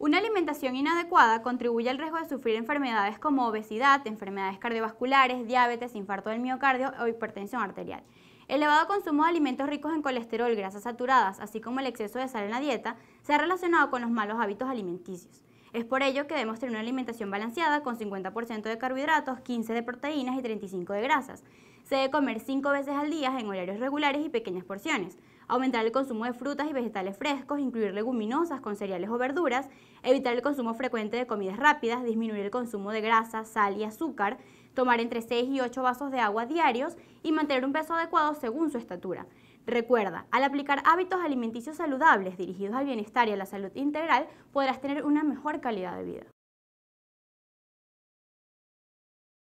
Una alimentación inadecuada contribuye al riesgo de sufrir enfermedades como obesidad, enfermedades cardiovasculares, diabetes, infarto del miocardio o hipertensión arterial. El Elevado consumo de alimentos ricos en colesterol, grasas saturadas, así como el exceso de sal en la dieta, se ha relacionado con los malos hábitos alimenticios. Es por ello que debemos tener una alimentación balanceada con 50% de carbohidratos, 15% de proteínas y 35% de grasas. Se debe comer 5 veces al día en horarios regulares y pequeñas porciones. Aumentar el consumo de frutas y vegetales frescos, incluir leguminosas con cereales o verduras, evitar el consumo frecuente de comidas rápidas, disminuir el consumo de grasa, sal y azúcar, tomar entre 6 y 8 vasos de agua diarios y mantener un peso adecuado según su estatura. Recuerda, al aplicar hábitos alimenticios saludables dirigidos al bienestar y a la salud integral, podrás tener una mejor calidad de vida.